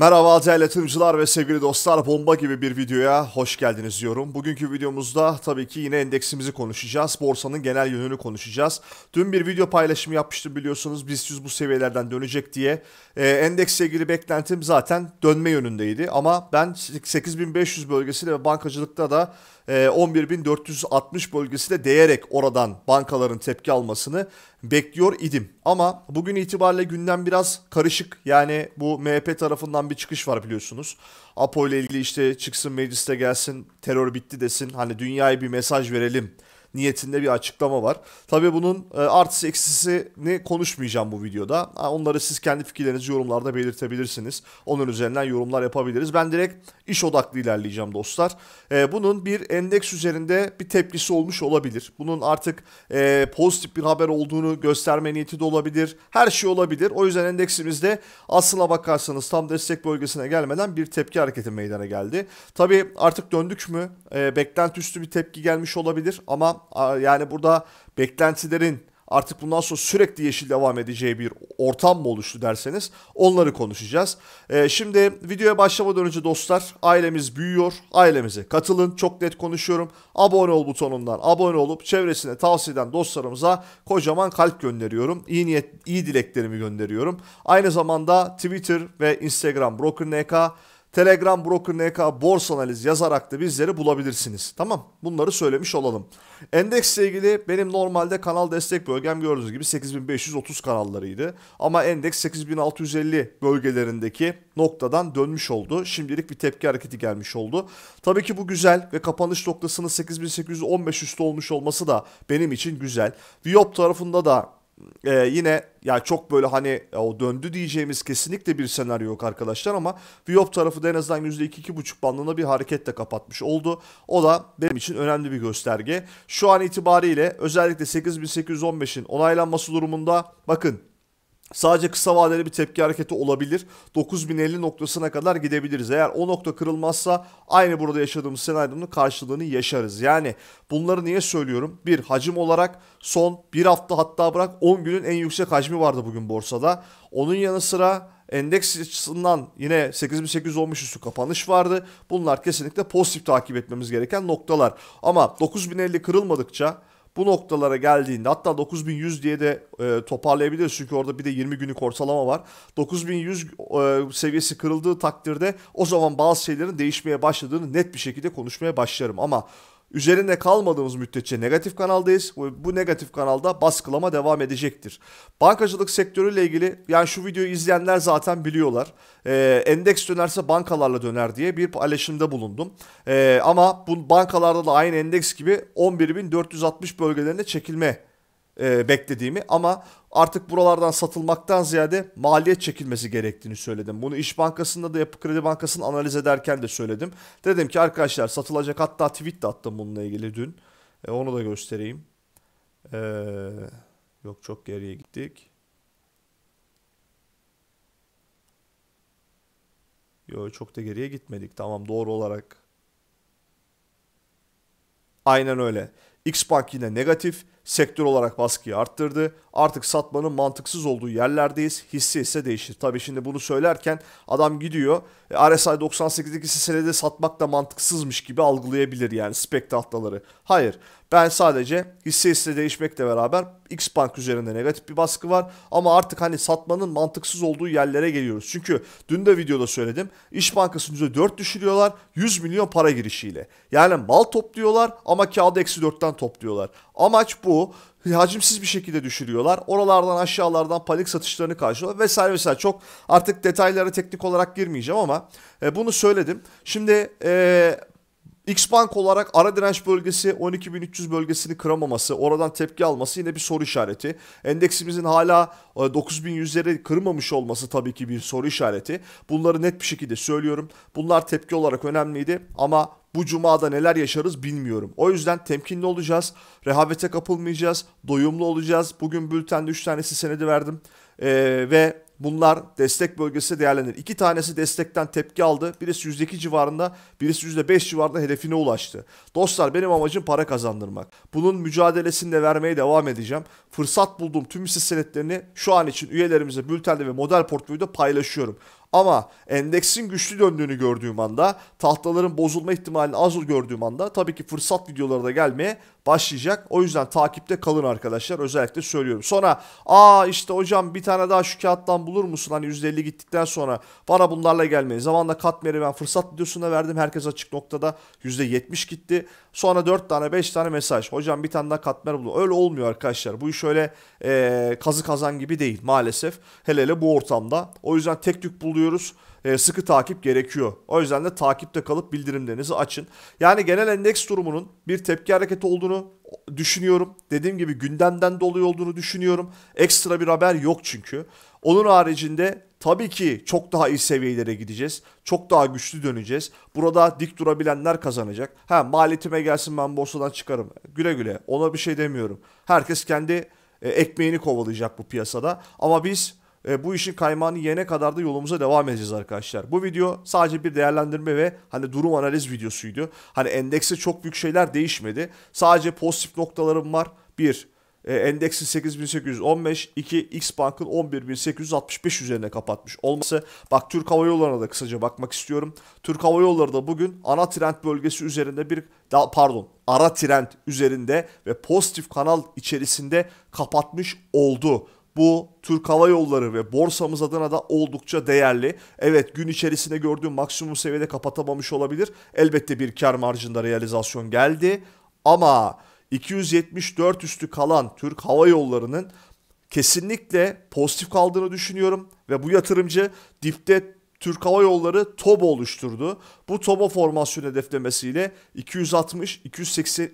Merhaba değerli yatırımcılar ve sevgili dostlar bomba gibi bir videoya hoş geldiniz diyorum. Bugünkü videomuzda tabii ki yine endeksimizi konuşacağız. Borsanın genel yönünü konuşacağız. Dün bir video paylaşımı yapmıştım biliyorsunuz. BIST 100 bu seviyelerden dönecek diye. E, ee, endeksle ilgili beklentim zaten dönme yönündeydi. Ama ben 8500 bölgesiyle ve bankacılıkta da 11.460 ee, bölgesine değerek oradan bankaların tepki almasını bekliyor idim. Ama bugün itibariyle gündem biraz karışık. Yani bu MHP tarafından bir çıkış var biliyorsunuz. Apo ile ilgili işte çıksın mecliste gelsin terör bitti desin hani dünyaya bir mesaj verelim niyetinde bir açıklama var. Tabii bunun e, artısı eksisini konuşmayacağım bu videoda. Onları siz kendi fikirlerinizi yorumlarda belirtebilirsiniz. Onun üzerinden yorumlar yapabiliriz. Ben direkt iş odaklı ilerleyeceğim dostlar. E, bunun bir endeks üzerinde bir tepkisi olmuş olabilir. Bunun artık e, pozitif bir haber olduğunu gösterme niyeti de olabilir. Her şey olabilir. O yüzden endeksimizde aslına bakarsanız tam destek bölgesine gelmeden bir tepki hareketi meydana geldi. Tabii artık döndük mü? Beklenti üstü bir tepki gelmiş olabilir ama yani burada beklentilerin artık bundan sonra sürekli yeşil devam edeceği bir ortam mı oluştu derseniz onları konuşacağız. Ee, şimdi videoya başlamadan önce dostlar ailemiz büyüyor. Ailemize katılın. Çok net konuşuyorum. Abone ol butonundan abone olup çevresine tavsiye eden dostlarımıza kocaman kalp gönderiyorum. İyi niyet, iyi dileklerimi gönderiyorum. Aynı zamanda Twitter ve Instagram BrokerNK Telegram Broker NK Borsa Analiz yazarak da bizleri bulabilirsiniz. Tamam bunları söylemiş olalım. Endeksle ilgili benim normalde kanal destek bölgem gördüğünüz gibi 8530 kanallarıydı. Ama endeks 8650 bölgelerindeki noktadan dönmüş oldu. Şimdilik bir tepki hareketi gelmiş oldu. Tabii ki bu güzel ve kapanış noktasının 8815 üstü olmuş olması da benim için güzel. Viop tarafında da e, yine yani çok böyle hani o döndü diyeceğimiz kesinlikle bir senaryo yok arkadaşlar ama Viop tarafı da en azından %2-2.5 bandına bir hareketle kapatmış oldu. O da benim için önemli bir gösterge. Şu an itibariyle özellikle 8815'in onaylanması durumunda bakın Sadece kısa vadeli bir tepki hareketi olabilir. 9050 noktasına kadar gidebiliriz. Eğer o nokta kırılmazsa aynı burada yaşadığımız senaryonun karşılığını yaşarız. Yani bunları niye söylüyorum? Bir, hacim olarak son bir hafta hatta bırak 10 günün en yüksek hacmi vardı bugün borsada. Onun yanı sıra Endeks açısından yine 8815 üstü kapanış vardı. Bunlar kesinlikle pozitif takip etmemiz gereken noktalar. Ama 9050 kırılmadıkça bu noktalara geldiğinde hatta 9100 diye de e, toparlayabiliriz çünkü orada bir de 20 günlük ortalama var. 9100 e, seviyesi kırıldığı takdirde o zaman bazı şeylerin değişmeye başladığını net bir şekilde konuşmaya başlarım ama Üzerinde kalmadığımız müddetçe negatif kanaldayız. Bu, bu negatif kanalda baskılama devam edecektir. Bankacılık sektörüyle ilgili yani şu videoyu izleyenler zaten biliyorlar. Ee, endeks dönerse bankalarla döner diye bir paylaşımda bulundum. Ee, ama bu bankalarda da aynı endeks gibi 11.460 bölgelerinde çekilme e, beklediğimi ama artık buralardan satılmaktan ziyade maliyet çekilmesi gerektiğini söyledim. Bunu İş Bankası'nda da Yapı Kredi Bankası'nın analiz ederken de söyledim. Dedim ki arkadaşlar satılacak hatta tweet de attım bununla ilgili dün. E, onu da göstereyim. E, yok çok geriye gittik. Yok çok da geriye gitmedik. Tamam doğru olarak. Aynen öyle. X Xbank yine negatif sektör olarak baskıyı arttırdı. Artık satmanın mantıksız olduğu yerlerdeyiz. Hisse ise değişir. Tabii şimdi bunu söylerken adam gidiyor. E, RSI 98'deki hisselerde satmak da mantıksızmış gibi algılayabilir yani spek tahtaları. Hayır. Ben sadece hisse hisse değişmekle beraber X Bank üzerinde negatif bir baskı var. Ama artık hani satmanın mantıksız olduğu yerlere geliyoruz. Çünkü dün de videoda söyledim. İş Bankası'nı %4 düşürüyorlar. 100 milyon para girişiyle. Yani mal topluyorlar ama kağıdı eksi 4'ten topluyorlar. Amaç bu. Hacimsiz bir şekilde düşürüyorlar. Oralardan aşağılardan panik satışlarını karşılıyor vesaire vesaire. Çok artık detaylara teknik olarak girmeyeceğim ama e, bunu söyledim. Şimdi e, X bank olarak ara direnç bölgesi 12.300 bölgesini kıramaması, oradan tepki alması yine bir soru işareti. Endeksimizin hala 9100'leri e, kırmamış olması tabii ki bir soru işareti. Bunları net bir şekilde söylüyorum. Bunlar tepki olarak önemliydi ama bu cumada neler yaşarız bilmiyorum. O yüzden temkinli olacağız. Rehavete kapılmayacağız. Doyumlu olacağız. Bugün bültende 3 tanesi senedi verdim. Ee, ve Bunlar destek bölgesi değerlenir. İki tanesi destekten tepki aldı. Birisi %2 civarında, birisi %5 civarında hedefine ulaştı. Dostlar benim amacım para kazandırmak. Bunun mücadelesini de vermeye devam edeceğim. Fırsat bulduğum tüm hisse senetlerini şu an için üyelerimize bültende ve model portföyde paylaşıyorum. Ama endeksin güçlü döndüğünü gördüğüm anda tahtaların bozulma ihtimalini az gördüğüm anda tabii ki fırsat videoları da gelmeye başlayacak. O yüzden takipte kalın arkadaşlar özellikle söylüyorum. Sonra aa işte hocam bir tane daha şu kağıttan bulur musun? Hani %50 gittikten sonra bana bunlarla gelmeyin. Zamanla Katmer'e ben fırsat videosunda verdim. Herkes açık noktada %70 gitti. Sonra 4 tane 5 tane mesaj. Hocam bir tane daha Katmer bulun. Öyle olmuyor arkadaşlar. Bu iş öyle e, kazı kazan gibi değil maalesef. Hele hele bu ortamda. O yüzden tek tük bulduğu oluyoruz. E, ee, sıkı takip gerekiyor. O yüzden de takipte kalıp bildirimlerinizi açın. Yani genel endeks durumunun bir tepki hareketi olduğunu düşünüyorum. Dediğim gibi gündemden dolayı olduğunu düşünüyorum. Ekstra bir haber yok çünkü. Onun haricinde tabii ki çok daha iyi seviyelere gideceğiz. Çok daha güçlü döneceğiz. Burada dik durabilenler kazanacak. Ha maliyetime gelsin ben borsadan çıkarım. Güle güle ona bir şey demiyorum. Herkes kendi e, ekmeğini kovalayacak bu piyasada. Ama biz e, bu işin kaymağını yene kadar da yolumuza devam edeceğiz arkadaşlar. Bu video sadece bir değerlendirme ve hani durum analiz videosuydu. Hani endekse çok büyük şeyler değişmedi. Sadece pozitif noktalarım var. 1. E, endeksin 8815, 2. X Bank'ın 11865 üzerine kapatmış olması. Bak Türk Hava Yolları'na da kısaca bakmak istiyorum. Türk Hava Yolları da bugün ana trend bölgesi üzerinde bir daha pardon ara trend üzerinde ve pozitif kanal içerisinde kapatmış oldu. Bu Türk Hava Yolları ve borsamız adına da oldukça değerli. Evet gün içerisinde gördüğüm maksimum seviyede kapatamamış olabilir. Elbette bir kar marjında realizasyon geldi. Ama 274 üstü kalan Türk Hava Yolları'nın kesinlikle pozitif kaldığını düşünüyorum. Ve bu yatırımcı dipte Türk Hava Yolları tobo oluşturdu. Bu tobo formasyon hedeflemesiyle 260, 280,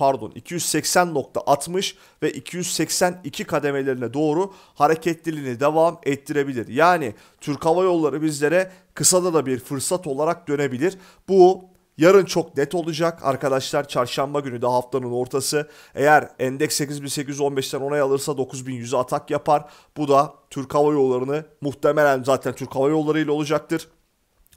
pardon 280.60 ve 282 kademelerine doğru hareketliliğini devam ettirebilir. Yani Türk Hava Yolları bizlere kısada da bir fırsat olarak dönebilir. Bu Yarın çok net olacak arkadaşlar. Çarşamba günü de haftanın ortası. Eğer endeks 8815'ten onay alırsa 9100'e atak yapar. Bu da Türk Hava Yolları'nı muhtemelen zaten Türk Hava Yolları ile olacaktır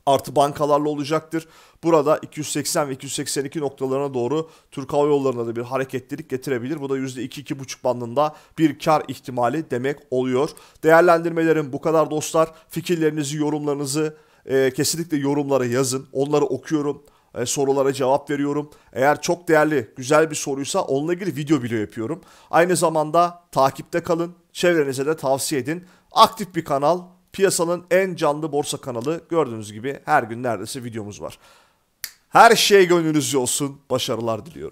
artı bankalarla olacaktır. Burada 280 ve 282 noktalarına doğru Türk Hava Yolları'na da bir hareketlilik getirebilir. Bu da %2-2,5 bandında bir kar ihtimali demek oluyor. Değerlendirmelerim bu kadar dostlar. Fikirlerinizi, yorumlarınızı e, kesinlikle yorumlara yazın. Onları okuyorum e, sorulara cevap veriyorum. Eğer çok değerli, güzel bir soruysa onunla ilgili video bile yapıyorum. Aynı zamanda takipte kalın, çevrenize de tavsiye edin. Aktif bir kanal, piyasanın en canlı borsa kanalı. Gördüğünüz gibi her gün neredeyse videomuz var. Her şey gönlünüzce olsun. Başarılar diliyorum.